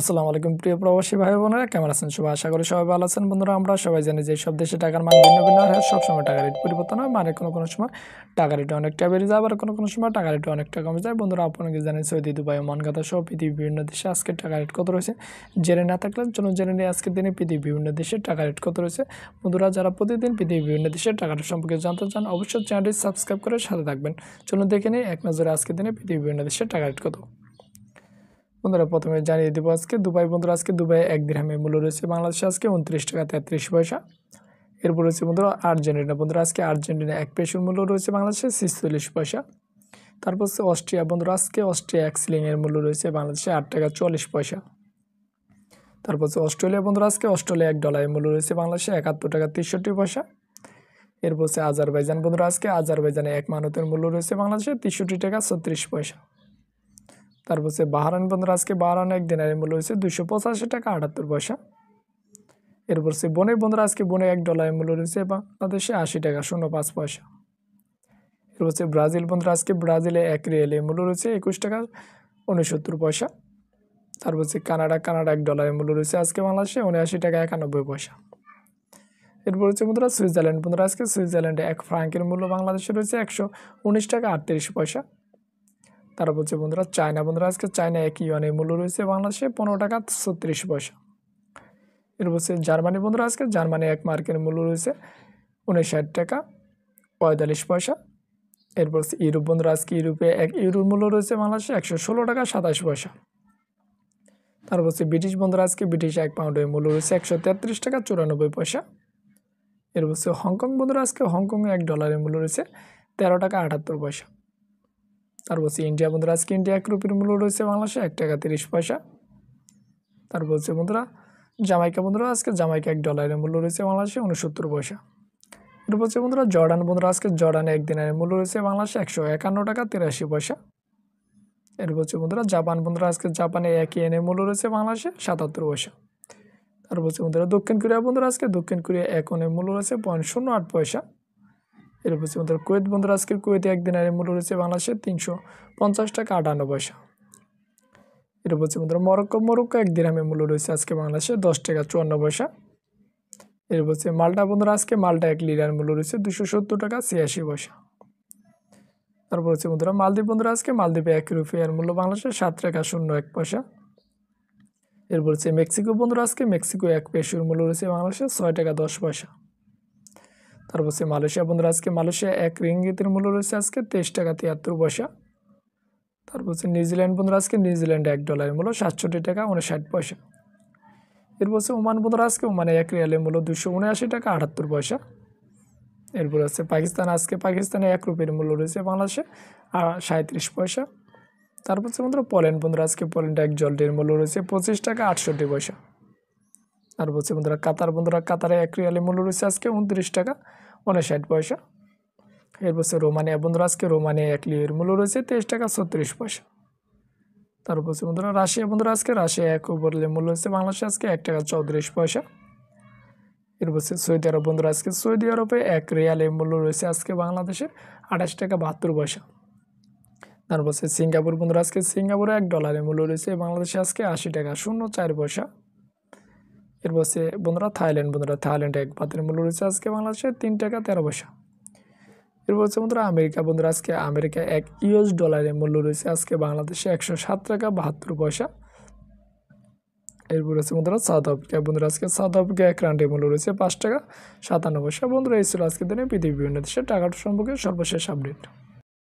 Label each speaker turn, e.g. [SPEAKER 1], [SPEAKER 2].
[SPEAKER 1] আসসালামু আলাইকুম প্রিয় প্রবাসী ভাই বোনেরা কেমন আছেন সবাই আশা করি সবাই ভালো আছেন বন্ধুরা আমরা সবাই জানি যে সব দেশে টাকার মান ভিন্ন ভিন্ন হয় হ্যাঁ, সবসময় টাকা রেট পরিবর্তন হয় মানে কোনো কোনো সময় টাকা রেট অনেকটা বেড়ে যায় আবার কোনো কোনো সময় টাকা রেট অনেকটা কমে যায় বন্ধুরা আপনাকে জানেন সৌদি দুবাই মানকাতা সহ পৃথিবীর বিভিন্ন দেশে আজকে টাকা রেট কত রয়েছে জেনে না থাকলেন চলুন জেনে নিয়ে আজকের দিনে পৃথিবীর বিভিন্ন দেশে টাকা রেট কত রয়েছে বন্ধুরা যারা প্রতিদিন পৃথিবীর বিভিন্ন দেশে টাকাটা সম্পর্কে জানতে চান অবশ্যই চ্যানেলটি সাবস্ক্রাইব করে সাথে থাকবেন চলুন দেখে নিই এক নজরে আজকের দিনে পৃথিবীর বিভিন্ন দেশে টাকা রেট কত বন্ধুরা প্রথমে জানিয়ে দেবো আজকে দুবাই বন্ধুরা আজকে দুবাই এক দিরহামের মূল্য রয়েছে বাংলাদেশে আজকে উনত্রিশ টাকা তেত্রিশ পয়সা এরপর রয়েছে বন্ধুরা আর্জেন্টিনা বন্ধুরা আজকে আর্জেন্টিনা এক পেশুর মূল্য রয়েছে বাংলাদেশে ছিচল্লিশ পয়সা তারপর হচ্ছে অস্ট্রিয়া বন্ধুরা আজকে অস্ট্রিয়া এক সিলিংয়ের মূল্য রয়েছে বাংলাদেশে আট টাকা চল্লিশ পয়সা তারপর হচ্ছে অস্ট্রেলিয়া বন্ধুরা আজকে অস্ট্রেলিয়া এক ডলারের মূল্য রয়েছে বাংলাদেশে একাত্তর টাকা তেষট্টি পয়সা এরপর হচ্ছে আজারবাইজান বন্ধুরা আজকে আজারবাইজানে এক মানতের মূল্য রয়েছে বাংলাদেশে তেষট্টি টাকা ছত্রিশ পয়সা তারপর হচ্ছে বাহারান বন্ধুরা আজকে বাহারান এক দিনারের মূল্য হয়েছে দুশো পঁচাশি টাকা আটাত্তর পয়সা এরপর সে বনের বন্ধুরা আজকে বনে এক ডলারের মূল্য রয়েছে বাংলাদেশে আশি টাকা শূন্য পাঁচ পয়সা এরপর হচ্ছে ব্রাজিল বন্ধুরা আজকে ব্রাজিলে এক রিয়েলের মূল্য রয়েছে একুশ টাকা উনসত্তর পয়সা তারপর হচ্ছে কানাডা কানাডা এক ডলারের মূল্য রয়েছে আজকে বাংলাদেশে উনআশি টাকা একানব্বই পয়সা এরপর হচ্ছে বন্ধুরা সুইজারল্যান্ড বন্ধুরা আজকে সুইজারল্যান্ডে এক ফ্রাঙ্কের মূল্য বাংলাদেশে রয়েছে একশো উনিশ টাকা আটত্রিশ পয়সা তারা বলছে বন্ধুরা চায়না বন্ধুরা আজকে চায়না এক ইউয়ানের মূল্য রয়েছে বাংলাদেশে পনেরো টাকা ছত্রিশ পয়সা এর বলছে জার্মানি বন্ধুরা আজকে জার্মানি এক মার্কের মূল্য রয়েছে উনিশ টাকা পঁয়তাল্লিশ পয়সা এরপর হচ্ছে ইউরোপ বন্ধুরা আজকে ইউরোপে এক ইউরোপ মূল্য রয়েছে বাংলাদেশে একশো ষোলো টাকা সাতাশ পয়সা তারপর হচ্ছে ব্রিটিশ বন্ধুরা আজকে ব্রিটিশ এক পাউন্ডের মূল্য রয়েছে একশো তেত্রিশ টাকা চুরানব্বই পয়সা এর বলছে হংকং বন্ধুরা আজকে হংকং এক ডলারের মূল্য রয়েছে তেরো টাকা আটাত্তর পয়সা তারপর হচ্ছে ইন্ডিয়া বন্ধুরা আজকে ইন্ডিয়া এক রুপির মূল্য রয়েছে বাংলাদেশে এক টাকা তিরিশ পয়সা তারপর হচ্ছে বন্ধুরা জামাইকা বন্ধুরা আজকে জামাইকা এক ডলারের মূল্য রয়েছে বাংলাদেশে উনসত্তর পয়সা এরপর হচ্ছে বন্ধুরা জর্ডান বন্ধুরা আজকে জর্ডানে একদিনের মূল্য রয়েছে বাংলাদেশে একশো একান্ন টাকা তিরাশি পয়সা এর বলছে বন্ধুরা জাপান বন্ধুরা আজকে জাপানে একই এনের মূল্য রয়েছে বাংলাদেশে সাতাত্তর পয়সা তারপর হচ্ছে বন্ধুরা দক্ষিণ কোরিয়া বন্ধুরা আজকে দক্ষিণ কোরিয়া এক এনের মূল্য রয়েছে পয়েন্ট শূন্য আট পয়সা এরপর হচ্ছে আমাদের কুয়েত বন্ধুরা আজকের কুয়েতে একদিন আরে মূল্য রয়েছে বাংলাদেশের তিনশো পঞ্চাশ টাকা আটান্ন পয়সা এরপর হচ্ছে বন্ধুরা মরক্কো মরক্কো এক আমি মূল্য রয়েছে আজকে বাংলাদেশে দশ টাকা চুয়ান্ন পয়সা এরপর হচ্ছে মালটা বন্ধুরা আজকে মালটা এক লিটার মূল্য রয়েছে দুশো সত্তর টাকা ছিয়াশি পয়সা তারপর হচ্ছে বন্ধুরা মালদ্বীপ বন্ধুরা আজকে মালদ্বীপে এক রুপিয়ার মূল্য বাংলাদেশে সাত টাকা শূন্য এক পয়সা এরপর হচ্ছে মেক্সিকো বন্ধুরা আজকে মেক্সিকো এক পেশুর মূল্য রয়েছে বাংলাদেশে ছয় টাকা দশ পয়সা তারপর হচ্ছে মালয়েশিয়া বন্ধুরা আজকে মালয়েশিয়া এক রিঙ্গিতের মূল্য রয়েছে আজকে তেইশ টাকা তিয়াত্তর পয়সা তারপর হচ্ছে নিউজিল্যান্ড বন্ধুরা আজকে নিউজিল্যান্ড এক ডলারের মূল্য সাতষট্টি টাকা উনষাট পয়সা এরপর হচ্ছে ওমান বন্ধুরা আজকে ওমানে এক রিয়ালের মূল্য দুশো উনআশি টাকা আটাত্তর পয়সা এরপর হচ্ছে পাকিস্তান আজকে পাকিস্তানে এক রুপির মূল্য রয়েছে বাংলাদেশে আর সাঁত্রিশ পয়সা তারপর হচ্ছে বন্ধুরা পোল্যান্ড বন্ধুরা আজকে পোল্যান্ড এক জলটির মূল্য রয়েছে পঁচিশ টাকা আটষট্টি পয়সা তারপর হচ্ছে বন্ধুরা কাতার বন্ধুরা কাতারে এক রিয়ালের মূল্য রয়েছে আজকে উনত্রিশ টাকা ষাট পয়সা এর বছর রোমানিয়া বন্ধুরা আজকে রোমানিয়া এক লিওর মূল্য রয়েছে তেইশ টাকা ছত্রিশ পয়সা তার উপর বন্ধুরা রাশিয়া বন্ধুরা আজকে রাশিয়া এক উপরলে মূল্য রয়েছে বাংলাদেশে আজকে এক টাকা চৌত্রিশ পয়সা এর বছর সৌদি আরব বন্ধুরা আজকে সৌদি আরবে এক রিয়ালের মূল্য রয়েছে আজকে বাংলাদেশে আঠাশ টাকা বাহাত্তর পয়সা তারপর সিঙ্গাপুর বন্ধুরা আজকে সিঙ্গাপুরে এক ডলারের মূল্য রয়েছে বাংলাদেশে আজকে আশি টাকা শূন্য চার পয়সা এরপর হচ্ছে বন্ধুরা থাইল্যান্ড বন্ধুরা থাইল্যান্ড এক বাতের মূল্য রয়েছে আজকে বাংলাদেশে তিন টাকা তেরো পয়সা এরপর হচ্ছে বন্ধুরা আমেরিকা বন্ধুরা আজকে আমেরিকা এক ইউএস ডলারের মূল্য রয়েছে আজকে বাংলাদেশে একশো সাত টাকা বাহাত্তর পয়সা এরপর হচ্ছে বন্ধুরা সাউথ আফ্রিকা বন্ধুরা আজকে সাউথ আফ্রিকা এক রান্ডের মূল্য রয়েছে পাঁচ টাকা সাতান্ন পয়সা বন্ধুরা এই ছিল আজকের দিনে পৃথিবীর বিভিন্ন দেশে টাকাটা সম্পর্কে সর্বশেষ আপডেট